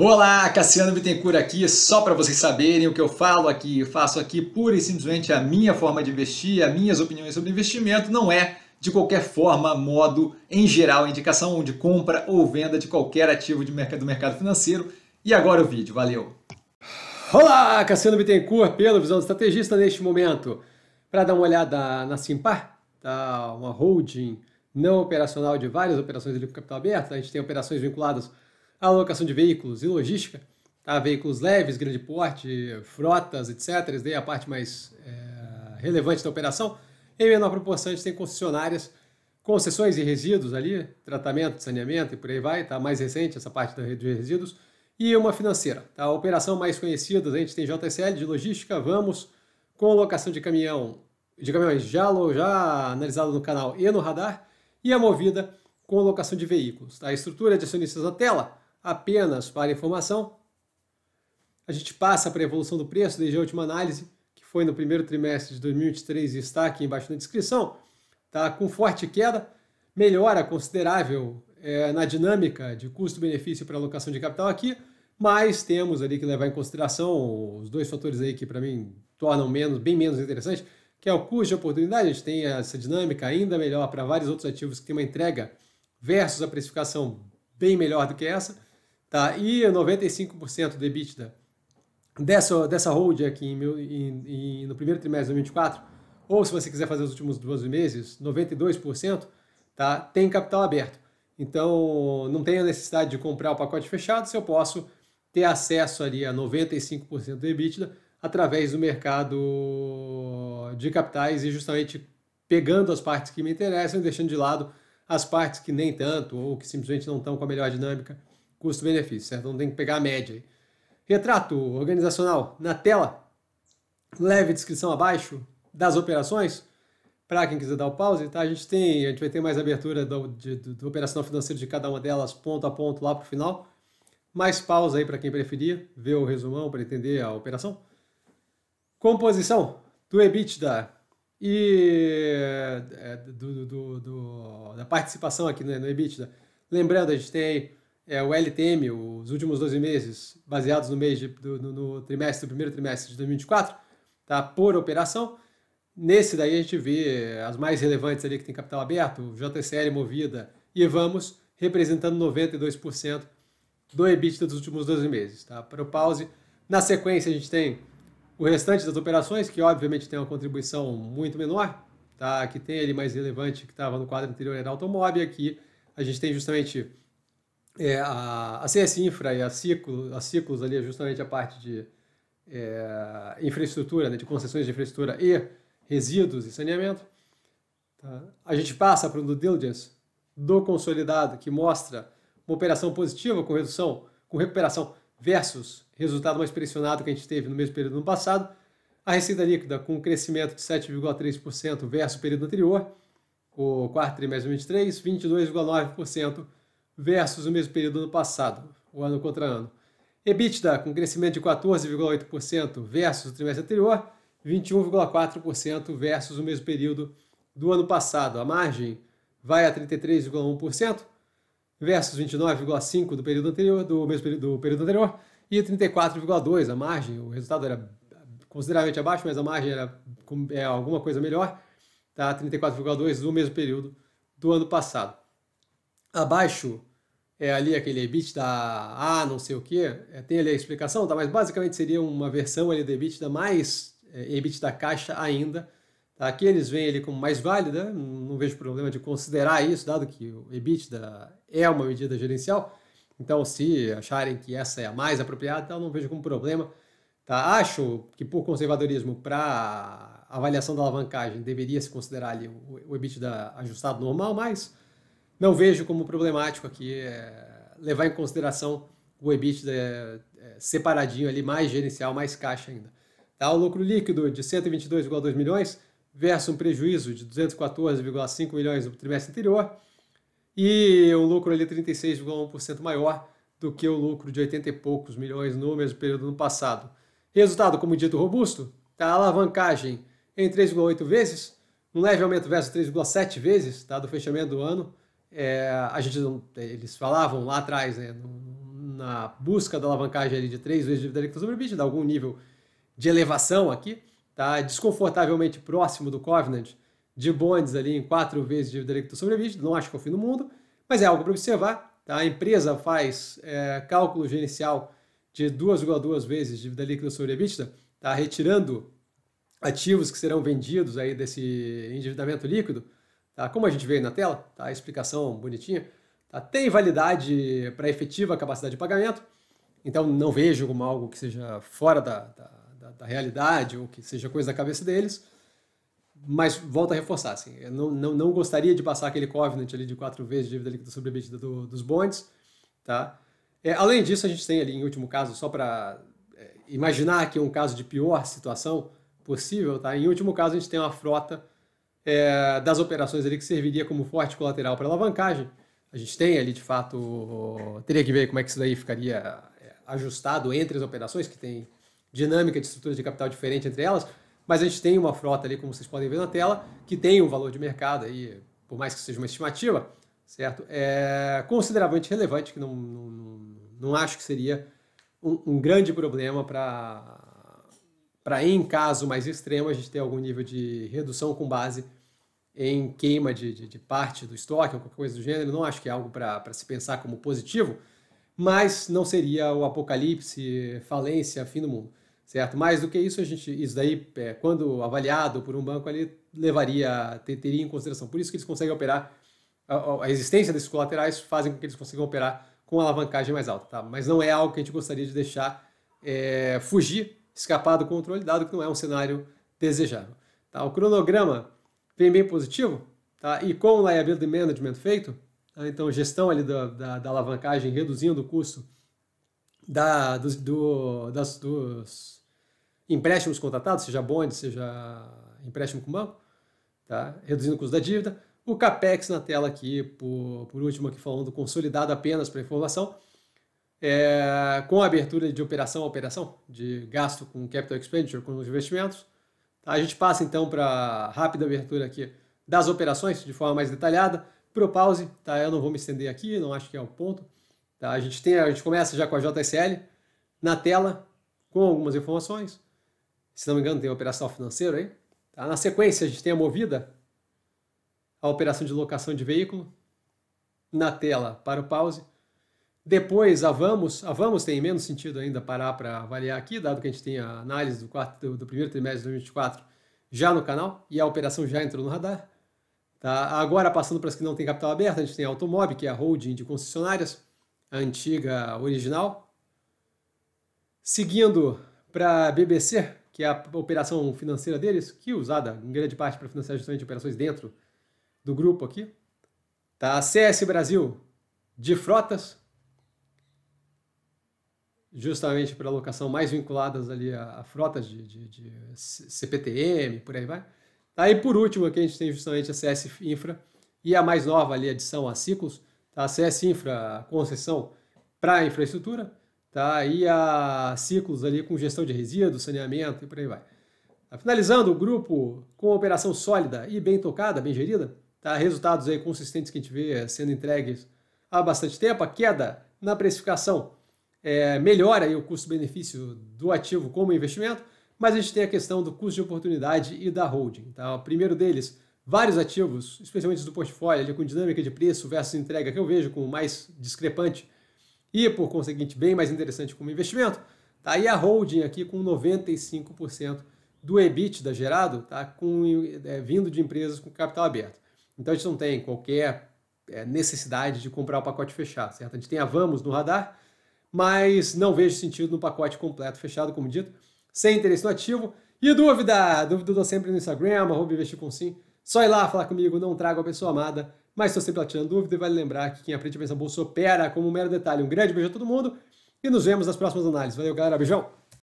Olá, Cassiano Bittencourt aqui, só para vocês saberem o que eu falo aqui, eu faço aqui pura e simplesmente a minha forma de investir, as minhas opiniões sobre investimento, não é de qualquer forma, modo, em geral, indicação de compra ou venda de qualquer ativo de mercado, do mercado financeiro. E agora o vídeo, valeu! Olá, Cassiano Bittencourt, pelo Visão do Estrategista neste momento. Para dar uma olhada na Simpar, tá? uma holding não operacional de várias operações de capital aberto, a gente tem operações vinculadas alocação de veículos e logística, tá? veículos leves, grande porte, frotas, etc. Isso daí é a parte mais é, relevante da operação. Em menor proporção, a gente tem concessionárias, concessões de resíduos ali, tratamento, saneamento e por aí vai, tá? mais recente essa parte de resíduos, e uma financeira. Tá? A operação mais conhecida, a gente tem JSL de logística, vamos com locação de caminhão, de caminhões já, já analisado no canal e no radar, e a movida com locação de veículos. Tá? A estrutura de acionistas na tela, apenas para informação, a gente passa para a evolução do preço desde a última análise, que foi no primeiro trimestre de 2023 e está aqui embaixo na descrição, tá com forte queda, melhora considerável é, na dinâmica de custo-benefício para alocação de capital aqui, mas temos ali que levar em consideração os dois fatores aí que para mim tornam menos, bem menos interessante, que é o custo de oportunidade, a gente tem essa dinâmica ainda melhor para vários outros ativos que tem uma entrega versus a precificação bem melhor do que essa, tá? e 95% do EBITDA dessa, dessa hold aqui em meu, em, em, no primeiro trimestre de 2024, ou se você quiser fazer os últimos 12 meses, 92%, tá? tem capital aberto. Então, não tenho a necessidade de comprar o pacote fechado se eu posso ter acesso ali a 95% do EBITDA através do mercado de capitais e justamente pegando as partes que me interessam e deixando de lado as partes que nem tanto ou que simplesmente não estão com a melhor dinâmica custo-benefício, certo? Não tem que pegar a média. Aí. Retrato organizacional na tela, leve descrição abaixo das operações, para quem quiser dar o pause, tá? A gente tem, a gente vai ter mais abertura do, de, do, do operacional financeiro de cada uma delas, ponto a ponto, lá para o final. Mais pausa aí para quem preferir, ver o resumão para entender a operação. Composição do EBITDA e é, do, do, da participação aqui no, né, no EBITDA. Lembrando, a gente tem é o LTM, os últimos 12 meses, baseados no mês de, do, no, no, trimestre, primeiro trimestre de 2024, tá? por operação. Nesse daí a gente vê as mais relevantes ali que tem capital aberto, JCL, Movida e Vamos, representando 92% do EBITDA dos últimos 12 meses. Tá? Para o pause, na sequência a gente tem o restante das operações, que obviamente tem uma contribuição muito menor, tá? que tem ali mais relevante, que estava no quadro anterior, era automóvel, aqui a gente tem justamente é, a, a CS Infra e a Ciclos, a Ciclos ali é justamente a parte de é, infraestrutura, né, de concessões de infraestrutura e resíduos e saneamento. Tá? A gente passa para o due diligence do consolidado, que mostra uma operação positiva com redução, com recuperação versus resultado mais pressionado que a gente teve no mesmo período do ano passado. A receita líquida com crescimento de 7,3% versus o período anterior, o quarto trimestre de 2023, 22,9% versus o mesmo período do ano passado, o ano contra ano. EBITDA com crescimento de 14,8% versus o trimestre anterior, 21,4% versus o mesmo período do ano passado. A margem vai a 33,1% versus 29,5% do período anterior, do mesmo período, do período anterior, e 34,2%. A margem, o resultado era consideravelmente abaixo, mas a margem era é, alguma coisa melhor, tá? 34,2% do mesmo período do ano passado. Abaixo é ali aquele EBITDA A não sei o que, é, tem ali a explicação, tá? mas basicamente seria uma versão ali do EBITDA mais é, EBITDA caixa ainda. Tá? Aqui eles veem ele como mais válida, não vejo problema de considerar isso, dado que o EBITDA é uma medida gerencial. Então, se acharem que essa é a mais apropriada, eu então, não vejo como problema. Tá? Acho que por conservadorismo para avaliação da alavancagem deveria se considerar ali o, o EBITDA ajustado normal, mas não vejo como problemático aqui é, levar em consideração o EBITDA é, é, separadinho ali, mais gerencial, mais caixa ainda. Tá, o lucro líquido de 122,2 milhões versus um prejuízo de 214,5 milhões no trimestre anterior e um lucro ali 36,1% maior do que o lucro de 80 e poucos milhões no mesmo período do ano passado. Resultado, como dito, robusto, tá? a alavancagem em 3,8 vezes, um leve aumento versus 3,7 vezes tá? do fechamento do ano, é, a gente não, é, eles falavam lá atrás, né, na busca da alavancagem ali de três vezes de dívida líquida sobre EBITDA, algum nível de elevação aqui, tá desconfortavelmente próximo do Covenant, de bonds ali em quatro vezes de dívida líquida sobre EBITDA, não acho que é o fim do mundo, mas é algo para observar. Tá? A empresa faz é, cálculo gerencial de 2,2 vezes dívida líquida sobre EBITDA, tá retirando ativos que serão vendidos aí desse endividamento líquido, Tá? Como a gente vê na tela, tá? a explicação bonitinha, tá? tem validade para efetiva capacidade de pagamento, então não vejo como algo que seja fora da, da, da realidade ou que seja coisa da cabeça deles, mas volta a reforçar, assim, eu não, não, não gostaria de passar aquele covenant ali de quatro vezes de dívida líquida sobre a do, dos bonds, tá? É, além disso, a gente tem ali, em último caso, só para é, imaginar que é um caso de pior situação possível, tá? Em último caso, a gente tem uma frota é, das operações ali que serviria como forte colateral para alavancagem. A gente tem ali, de fato, teria que ver como é que isso daí ficaria é, ajustado entre as operações, que tem dinâmica de estrutura de capital diferente entre elas, mas a gente tem uma frota ali, como vocês podem ver na tela, que tem um valor de mercado aí, por mais que seja uma estimativa, certo? É consideravelmente relevante, que não, não, não acho que seria um, um grande problema para, em caso mais extremo, a gente ter algum nível de redução com base em queima de, de, de, parte do estoque ou qualquer coisa do gênero. Não acho que é algo para se pensar como positivo, mas não seria o apocalipse, falência, fim do mundo, certo? Mais do que isso, a gente, isso daí, é, quando avaliado por um banco ali, levaria, ter, teria em consideração. Por isso que eles conseguem operar, a, a, existência desses colaterais fazem com que eles consigam operar com alavancagem mais alta, tá? Mas não é algo que a gente gostaria de deixar é, fugir, escapar do controle, dado que não é um cenário desejável. Tá? O cronograma vem bem positivo, tá? e com o liability management feito, tá? então gestão ali da, da, da, alavancagem, reduzindo o custo da, dos, do, das, dos empréstimos contratados, seja bonde, seja empréstimo com banco, tá? reduzindo o custo da dívida, o CAPEX na tela aqui, por, por último, aqui falando consolidado apenas para informação, é, com a abertura de operação a operação, de gasto com capital expenditure, com os investimentos, Tá, a gente passa então para a rápida abertura aqui das operações de forma mais detalhada. para pause. tá? eu não vou me estender aqui, não acho que é o ponto. Tá? A, gente tem, a gente começa já com a JSL na tela com algumas informações. Se não me engano, tem a operação financeira aí. Tá? Na sequência, a gente tem a movida, a operação de locação de veículo, na tela para o pause. Depois, a Vamos, a Vamos tem menos sentido ainda parar para avaliar aqui, dado que a gente tem a análise do, quarto, do, do primeiro trimestre de 2024 já no canal e a operação já entrou no radar. Tá? Agora, passando para as que não têm capital aberto, a gente tem a Automob, que é a holding de concessionárias, a antiga original. Seguindo para a BBC, que é a operação financeira deles, que é usada em grande parte para financiar justamente operações dentro do grupo aqui. Tá? A CS Brasil de frotas, justamente para locação mais vinculadas ali a, a frotas de, de, de, CPTM, por aí vai. Tá, e por último, aqui a gente tem justamente a CS Infra e a mais nova ali, adição a Ciclos, tá? a CS Infra, concessão para infraestrutura, tá? e a Ciclos ali com gestão de resíduos, saneamento e por aí vai. Tá, finalizando, o grupo com operação sólida e bem tocada, bem gerida, tá? resultados aí consistentes que a gente vê sendo entregues há bastante tempo, a queda na precificação é, melhora o custo-benefício do ativo como investimento, mas a gente tem a questão do custo de oportunidade e da holding. Então, o primeiro deles, vários ativos, especialmente do portfólio, ali, com dinâmica de preço versus entrega, que eu vejo como mais discrepante e, por conseguinte, bem mais interessante como investimento. Tá E a holding aqui com 95% do EBITDA gerado, tá com, é, vindo de empresas com capital aberto. Então a gente não tem qualquer é, necessidade de comprar o pacote fechado, certo? A gente tem a Vamos no radar, mas não vejo sentido no pacote completo fechado, como dito, sem interesse no ativo. E dúvida? Dúvida eu sempre no Instagram, arroba investir com sim. Só ir lá falar comigo, não trago a pessoa amada, mas estou sempre lá dúvida e vale lembrar que quem aprende a pensar bolsa opera como um mero detalhe. Um grande beijo a todo mundo e nos vemos nas próximas análises. Valeu, galera. Beijão!